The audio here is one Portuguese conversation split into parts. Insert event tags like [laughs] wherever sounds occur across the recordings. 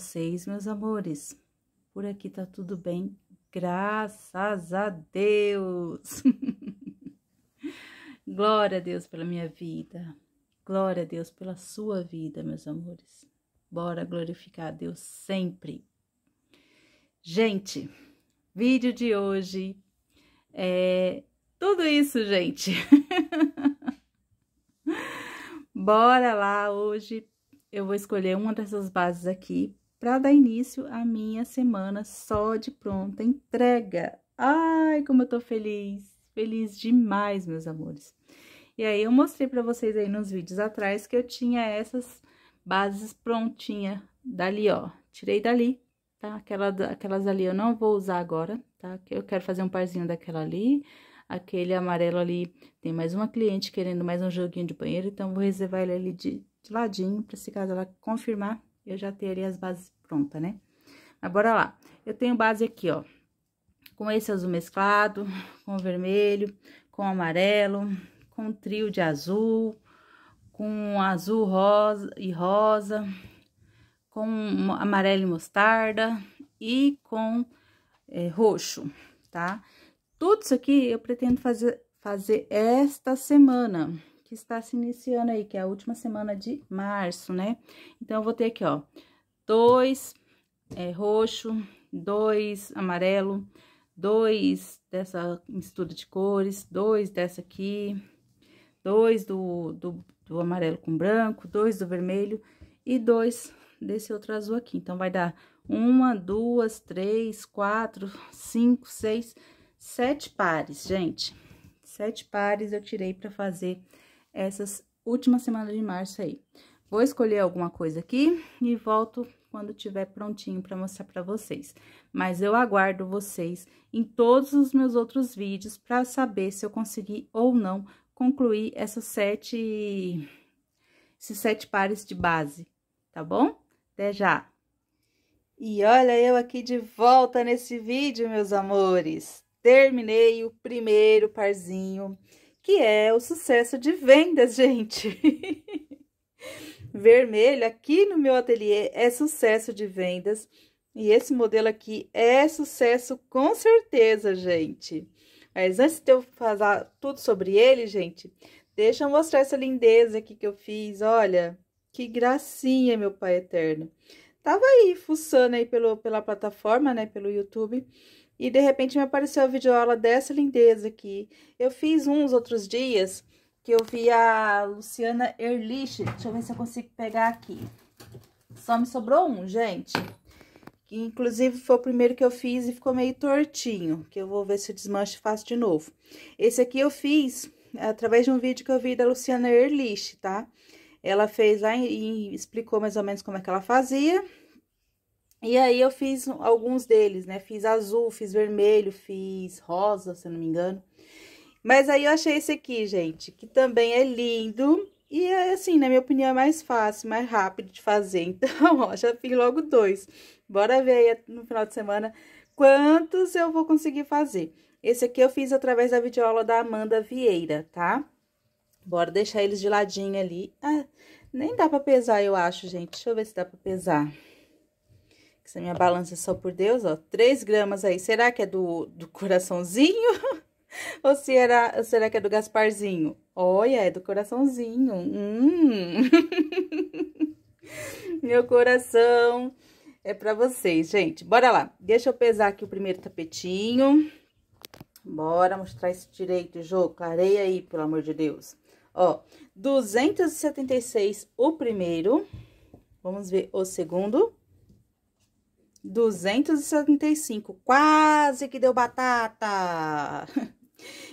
vocês, meus amores? Por aqui tá tudo bem, graças a Deus! [laughs] Glória a Deus pela minha vida, glória a Deus pela sua vida, meus amores. Bora glorificar a Deus sempre. Gente, vídeo de hoje é tudo isso, gente. [laughs] Bora lá hoje eu vou escolher uma dessas bases aqui para dar início à minha semana só de pronta entrega. Ai, como eu tô feliz! Feliz demais, meus amores. E aí, eu mostrei para vocês aí nos vídeos atrás que eu tinha essas bases prontinha dali, ó. Tirei dali, tá? Aquela, aquelas ali eu não vou usar agora, tá? Eu quero fazer um parzinho daquela ali. Aquele amarelo ali, tem mais uma cliente querendo mais um joguinho de banheiro, então vou reservar ele ali de, de ladinho, pra se caso ela confirmar, eu já terei as bases prontas, né? Mas bora lá. Eu tenho base aqui, ó, com esse azul mesclado, [laughs] com vermelho, com amarelo, com trio de azul, com azul rosa e rosa, com amarelo e mostarda e com é, roxo, tá? Tudo isso aqui eu pretendo fazer, fazer esta semana, que está se iniciando aí, que é a última semana de março, né? Então, eu vou ter aqui, ó, dois é, roxo, dois amarelo, dois dessa mistura de cores, dois dessa aqui, dois do, do, do amarelo com branco, dois do vermelho e dois desse outro azul aqui. Então, vai dar uma, duas, três, quatro, cinco, seis, sete pares, gente. Sete pares eu tirei para fazer essas últimas semanas de março aí. Vou escolher alguma coisa aqui e volto quando tiver prontinho para mostrar para vocês. Mas eu aguardo vocês em todos os meus outros vídeos para saber se eu consegui ou não concluir essas sete esses sete pares de base, tá bom? Até já. E olha eu aqui de volta nesse vídeo, meus amores. Terminei o primeiro parzinho que é o sucesso de vendas, [laughs] gente. Vermelho aqui no meu ateliê é sucesso de vendas. E esse modelo aqui é sucesso com certeza, gente. Mas antes de eu falar tudo sobre ele, gente, deixa eu mostrar essa lindeza aqui que eu fiz. Olha, que gracinha, meu pai eterno. Tava aí, fuçando aí pelo, pela plataforma, né, pelo YouTube e de repente me apareceu a videoaula dessa lindeza aqui. Eu fiz uns outros dias que eu vi a Luciana Erlich, deixa eu ver se eu consigo pegar aqui. Só me sobrou um, gente. Que, inclusive, foi o primeiro que eu fiz e ficou meio tortinho, que eu vou ver se eu desmancho e faço de novo. Esse aqui eu fiz através de um vídeo que eu vi da Luciana Erlich, tá? Ela fez lá e explicou mais ou menos como é que ela fazia. E aí eu fiz alguns deles, né? Fiz azul, fiz vermelho, fiz rosa, se eu não me engano. Mas aí eu achei esse aqui, gente, que também é lindo. E é assim, na minha opinião, é mais fácil, mais rápido de fazer. [laughs] Então, ó, já fiz logo dois. Bora ver aí no final de semana quantos eu vou conseguir fazer. Esse aqui eu fiz através da videoaula da Amanda Vieira, tá? Bora deixar eles de ladinho ali. Ah, nem dá pra pesar, eu acho, gente. Deixa eu ver se dá pra pesar. Essa minha balança é só por Deus, ó. 3 gramas aí. Será que é do, do coraçãozinho? [laughs] ou, será, ou será que é do Gasparzinho? Olha, é do coraçãozinho. Hum. [laughs] Meu coração é pra vocês, gente. Bora lá. Deixa eu pesar aqui o primeiro tapetinho. Bora mostrar esse direito, Jô. Clareia aí, pelo amor de Deus. Ó, 276 o primeiro. Vamos ver o segundo. 275, quase que deu batata!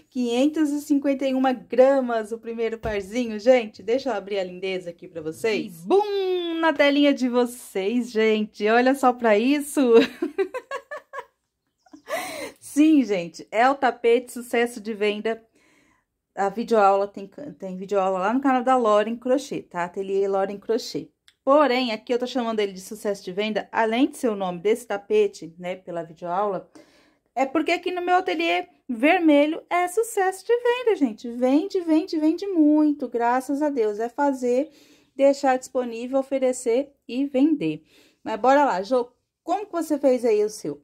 551 [laughs] gramas o primeiro parzinho, gente. Deixa eu abrir a lindeza aqui para vocês. E bum! Na telinha de vocês, gente. Olha só para isso! [laughs] Sim, gente, é o tapete sucesso de venda. A videoaula tem, tem videoaula lá no canal da em Crochê, tá? Ateliê em Crochê. Porém, aqui eu tô chamando ele de sucesso de venda, além de ser o nome desse tapete, né, pela videoaula, é porque aqui no meu ateliê vermelho é sucesso de venda, gente. Vende, vende, vende muito, graças a Deus. É fazer, deixar disponível, oferecer e vender. Mas bora lá, Jô, como que você fez aí o seu?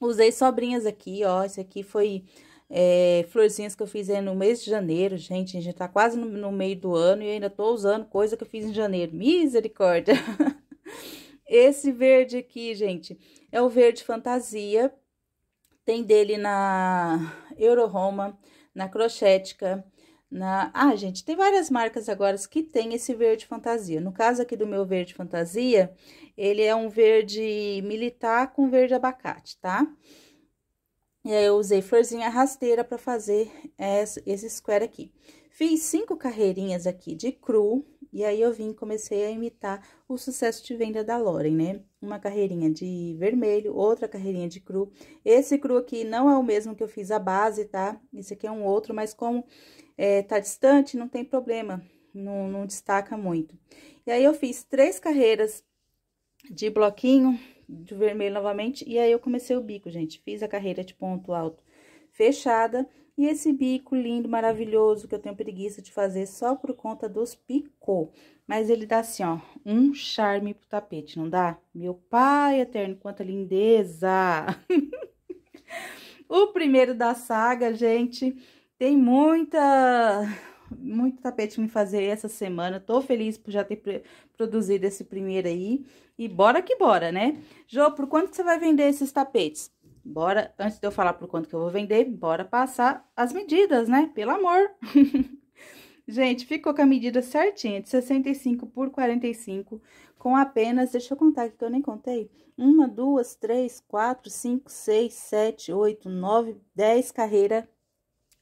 Usei sobrinhas aqui, ó, esse aqui foi é, florzinhas que eu fiz no mês de janeiro, gente. A gente tá quase no, no meio do ano e ainda tô usando coisa que eu fiz em janeiro. Misericórdia! [laughs] Esse verde aqui, gente, é o verde fantasia. Tem dele na Euroroma, na Crochética, na... Ah, gente, tem várias marcas agora que tem esse verde fantasia. No caso aqui do meu verde fantasia, ele é um verde militar com verde abacate, Tá? E aí, eu usei florzinha rasteira para fazer esse square aqui. Fiz cinco carreirinhas aqui de cru, e aí eu vim comecei a imitar o sucesso de venda da Loren, né? Uma carreirinha de vermelho, outra carreirinha de cru. Esse cru aqui não é o mesmo que eu fiz a base, tá? Esse aqui é um outro, mas como é, tá distante, não tem problema, não, não destaca muito. E aí, eu fiz três carreiras de bloquinho de vermelho novamente, e aí eu comecei o bico, gente. Fiz a carreira de ponto alto fechada, e esse bico lindo, maravilhoso, que eu tenho preguiça de fazer só por conta dos picô. Mas ele dá assim, ó, um charme pro tapete, não dá? Meu pai eterno, quanta lindeza! [laughs] o primeiro da saga, gente, tem muita muito tapete me fazer essa semana. Tô feliz por já ter produzido esse primeiro aí. E bora que bora, né? Jô, por quanto você vai vender esses tapetes? Bora, antes de eu falar por quanto que eu vou vender, bora passar as medidas, né? Pelo amor! [laughs] Gente, ficou com a medida certinha, de 65 por 45, com apenas, deixa eu contar aqui que eu nem contei, uma, duas, três, quatro, cinco, seis, sete, oito, nove, dez carreiras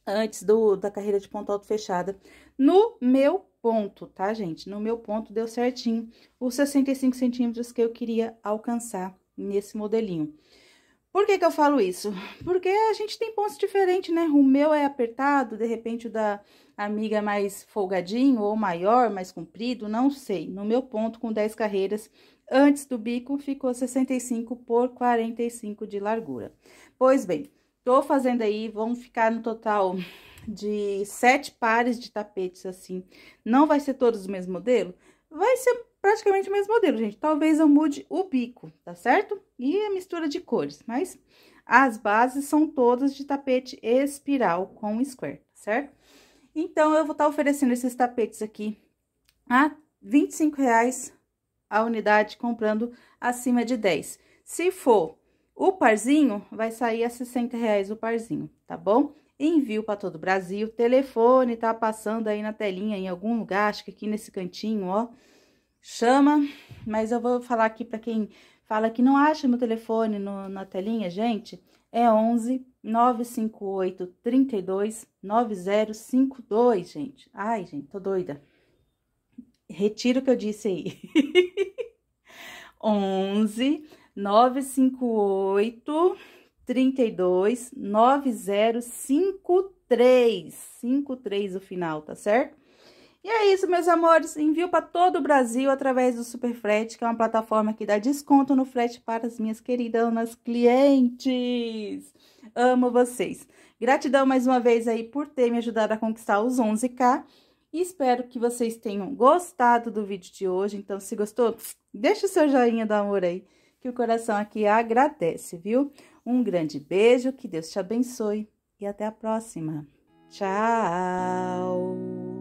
antes do, da carreira de ponto alto fechada. No meu ponto, tá, gente? No meu ponto deu certinho os 65 centímetros que eu queria alcançar nesse modelinho. Por que que eu falo isso? Porque a gente tem pontos diferentes, né? O meu é apertado, de repente o da amiga é mais folgadinho ou maior, mais comprido, não sei. No meu ponto, com 10 carreiras, antes do bico, ficou 65 por 45 de largura. Pois bem, Tô fazendo aí, vão ficar no total de sete pares de tapetes, assim. Não vai ser todos o mesmo modelo? Vai ser praticamente o mesmo modelo, gente. Talvez eu mude o bico, tá certo? E a mistura de cores, mas as bases são todas de tapete espiral com square, tá certo? Então, eu vou estar tá oferecendo esses tapetes aqui a reais a unidade, comprando acima de 10. Se for o parzinho vai sair a 60 reais o parzinho, tá bom? Envio para todo o Brasil. Telefone tá passando aí na telinha em algum lugar, acho que aqui nesse cantinho, ó. Chama, mas eu vou falar aqui para quem fala que não acha meu telefone no, na telinha, gente. É 11 958 32 9052, gente. Ai, gente, tô doida. Retiro o que eu disse aí. 11 [laughs] 958 32 9053. 53 o final, tá certo? E é isso, meus amores. Envio para todo o Brasil através do Superfrete, que é uma plataforma que dá desconto no frete para as minhas queridonas clientes. Amo vocês. Gratidão mais uma vez aí por ter me ajudado a conquistar os 11k. E espero que vocês tenham gostado do vídeo de hoje. Então, se gostou, deixa o seu joinha do amor aí que o coração aqui agradece, viu? Um grande beijo, que Deus te abençoe e até a próxima. Tchau!